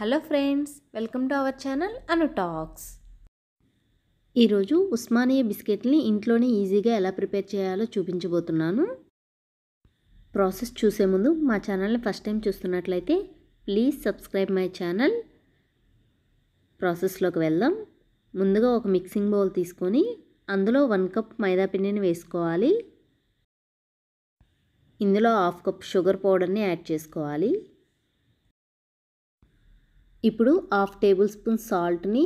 hello friends welcome to our channel Anu talks ఈరోజు ఉస్మానియా బిస్కెట్ని ఇంట్లోనే ఈజీగా ఎలా ప్రిపేర్ చేయాలో చూపించబోతున్నాను ప్రాసెస్ చూసే ముందు మా ఛానల్ని ఫస్ట్ టైం చూస్తున్నట్లయితే ప్లీజ్ సబ్స్క్రైబ్ మై ఛానల్ ప్రాసెస్లోకి వెళ్దాం ముందుగా ఒక మిక్సింగ్ బౌల్ తీసుకొని అందులో వన్ కప్ మైదా పిండిని వేసుకోవాలి ఇందులో హాఫ్ కప్ షుగర్ పౌడర్ని యాడ్ చేసుకోవాలి ఇప్పుడు హాఫ్ టేబుల్ స్పూన్ సాల్ట్ని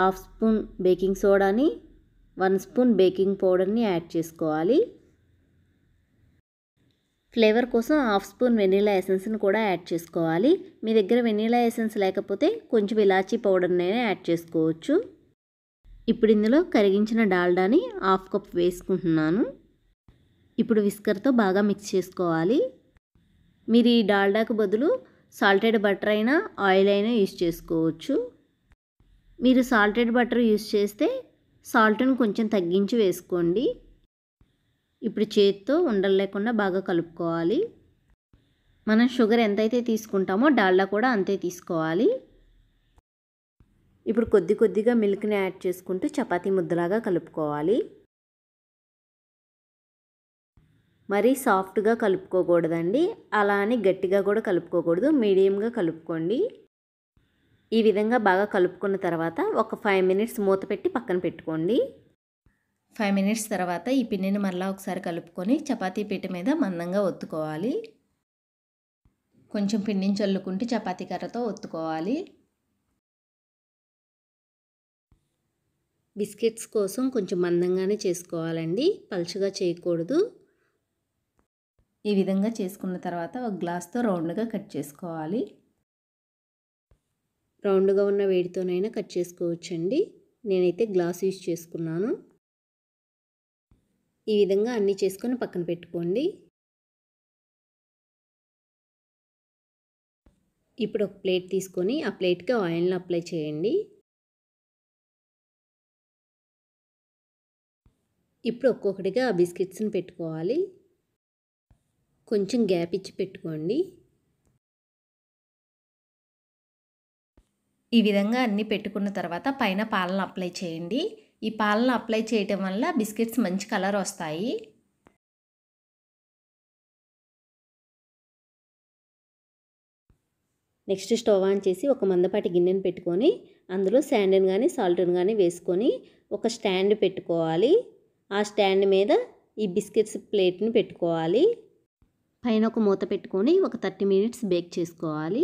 హాఫ్ స్పూన్ బేకింగ్ సోడాని వన్ స్పూన్ బేకింగ్ పౌడర్ని యాడ్ చేసుకోవాలి ఫ్లేవర్ కోసం హాఫ్ స్పూన్ వెనీలా ఎసెన్స్ని కూడా యాడ్ చేసుకోవాలి మీ దగ్గర వెనీలా ఎసెన్స్ లేకపోతే కొంచెం ఇలాచీ పౌడర్నైనా యాడ్ చేసుకోవచ్చు ఇప్పుడు ఇందులో కరిగించిన డాల్డాని హాఫ్ కప్ వేసుకుంటున్నాను ఇప్పుడు విస్కర్తో బాగా మిక్స్ చేసుకోవాలి మీరు ఈ డాల్డాకు బదులు సాల్టెడ్ బటర్ అయినా ఆయిల్ అయినా యూస్ చేసుకోవచ్చు మీరు సాల్టెడ్ బటర్ యూస్ చేస్తే సాల్ట్ను కొంచెం తగ్గించి వేసుకోండి ఇప్పుడు చేతితో ఉండలు లేకుండా బాగా కలుపుకోవాలి మనం షుగర్ ఎంతైతే తీసుకుంటామో డాల్డా కూడా అంతే తీసుకోవాలి ఇప్పుడు కొద్ది కొద్దిగా మిల్క్ని యాడ్ చేసుకుంటూ చపాతీ ముద్దలాగా కలుపుకోవాలి మరీ సాఫ్ట్గా కలుపుకోకూడదండి అలా అని గట్టిగా కూడా కలుపుకోకూడదు మీడియంగా కలుపుకోండి ఈ విధంగా బాగా కలుపుకున్న తర్వాత ఒక ఫైవ్ మినిట్స్ మూత పెట్టి పక్కన పెట్టుకోండి ఫైవ్ మినిట్స్ తర్వాత ఈ పిండిని మళ్ళీ ఒకసారి కలుపుకొని చపాతీ పీట మీద మందంగా ఒత్తుకోవాలి కొంచెం పిండిని చల్లుకుంటే చపాతీ కర్రతో ఒత్తుకోవాలి బిస్కెట్స్ కోసం కొంచెం మందంగానే చేసుకోవాలండి పలుచగా చేయకూడదు ఈ విధంగా చేసుకున్న తర్వాత ఒక గ్లాస్తో రౌండ్గా కట్ చేసుకోవాలి రౌండ్గా ఉన్న వేడితోనైనా కట్ చేసుకోవచ్చండి నేనైతే గ్లాస్ యూజ్ చేసుకున్నాను ఈ విధంగా అన్నీ చేసుకొని పక్కన పెట్టుకోండి ఇప్పుడు ఒక ప్లేట్ తీసుకొని ఆ ప్లేట్కి ఆయిల్ని అప్లై చేయండి ఇప్పుడు ఒక్కొక్కటిగా ఆ బిస్కెట్స్ని పెట్టుకోవాలి కొంచెం గ్యాప్ ఇచ్చి పెట్టుకోండి ఈ విధంగా అన్నీ పెట్టుకున్న తర్వాత పైన పాలన అప్లై చేయండి ఈ పాలన అప్లై చేయటం వల్ల బిస్కెట్స్ మంచి కలర్ వస్తాయి నెక్స్ట్ స్టవ్ ఆన్ చేసి ఒక మందపాటి గిన్నెను పెట్టుకొని అందులో శాండన్ కానీ సాల్ట్ని కానీ వేసుకొని ఒక స్టాండ్ పెట్టుకోవాలి ఆ స్టాండ్ మీద ఈ బిస్కెట్స్ ప్లేట్ని పెట్టుకోవాలి పైన ఒక మూత పెట్టుకొని ఒక థర్టీ మినిట్స్ బేక్ చేసుకోవాలి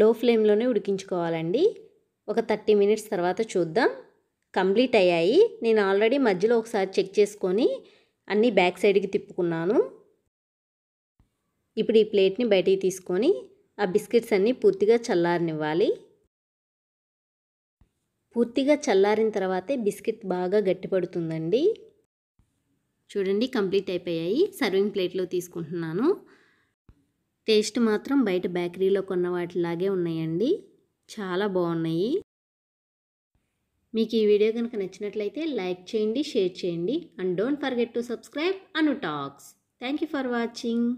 లో ఫ్లేమ్లోనే ఉడికించుకోవాలండి ఒక థర్టీ మినిట్స్ తర్వాత చూద్దాం కంప్లీట్ అయ్యాయి నేను ఆల్రెడీ మధ్యలో ఒకసారి చెక్ చేసుకొని అన్నీ బ్యాక్ సైడ్కి తిప్పుకున్నాను ఇప్పుడు ఈ ప్లేట్ని బయటికి తీసుకొని ఆ బిస్కెట్స్ అన్నీ పూర్తిగా చల్లారనివ్వాలి పూర్తిగా చల్లారిన తర్వాతే బిస్కెట్ బాగా గట్టిపడుతుందండి చూడండి కంప్లీట్ అయిపోయాయి సర్వింగ్ ప్లేట్లో తీసుకుంటున్నాను టేస్ట్ మాత్రం బయట బేకరీలో కొన్న వాటిలాగే ఉన్నాయండి చాలా బాగున్నాయి మీకు ఈ వీడియో కనుక నచ్చినట్లయితే లైక్ చేయండి షేర్ చేయండి and don't forget to subscribe Anu talks thank you for watching